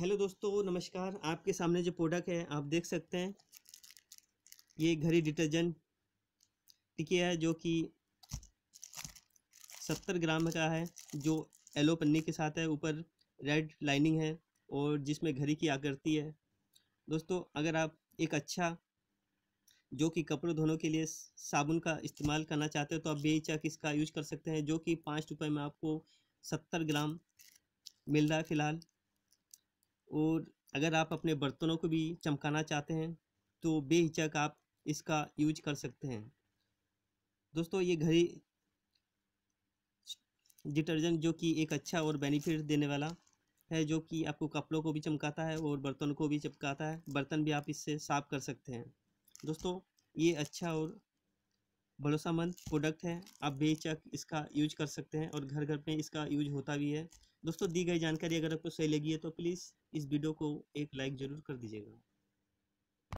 hello दोस्तों नमस्कार आपके सामने जो प्रोडक्ट है आप देख सकते हैं ये घड़ी डिटर्जेंट टिकिया है जो कि सत्तर ग्राम का है जो एलो पन्नी के साथ है ऊपर रेड लाइनिंग है और जिसमें घड़ी की आकृति है दोस्तों अगर आप एक अच्छा जो कि कपड़े धोने के लिए साबुन का इस्तेमाल करना चाहते हो तो आप बेचक इसका यूज कर सकते हैं जो कि पाँच रुपये में आपको सत्तर ग्राम मिल रहा है फ़िलहाल और अगर आप अपने बर्तनों को भी चमकाना चाहते हैं तो बेहिचक आप इसका यूज कर सकते हैं दोस्तों ये घड़ी डिटर्जेंट जो कि एक अच्छा और बेनिफिट देने वाला है जो कि आपको कपड़ों को भी चमकाता है और बर्तन को भी चमकाता है बर्तन भी आप इससे साफ कर सकते हैं दोस्तों ये अच्छा और भरोसामंद प्रोडक्ट है आप बेचक इसका यूज कर सकते हैं और घर घर पे इसका यूज होता भी है दोस्तों दी गई जानकारी अगर आपको सही लगी है तो प्लीज़ इस वीडियो को एक लाइक ज़रूर कर दीजिएगा